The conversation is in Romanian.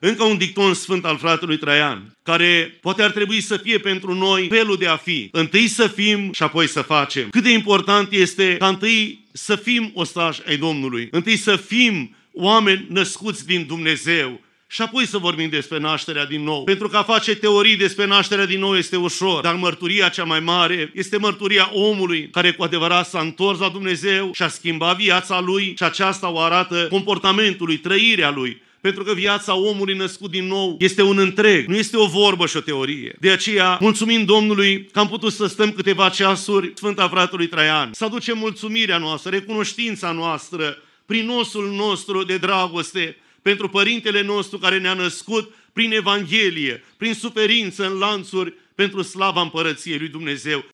Încă un dicton sfânt al fratelui Traian, care poate ar trebui să fie pentru noi felul de a fi. Întâi să fim și apoi să facem. Cât de important este ca întâi să fim ostași ai Domnului, întâi să fim oameni născuți din Dumnezeu, și apoi să vorbim despre nașterea din nou. Pentru că a face teorii despre nașterea din nou este ușor, dar mărturia cea mai mare este mărturia omului care cu adevărat s-a întors la Dumnezeu și a schimbat viața lui și aceasta o arată comportamentului, trăirea lui. Pentru că viața omului născut din nou este un întreg, nu este o vorbă și o teorie. De aceea, mulțumim Domnului că am putut să stăm câteva ceasuri Sfânta Fratului Traian, să aducem mulțumirea noastră, recunoștința noastră, prin osul nostru de dragoste, pentru Părintele nostru care ne-a născut prin Evanghelie, prin suferință în lanțuri, pentru slava împărăției lui Dumnezeu.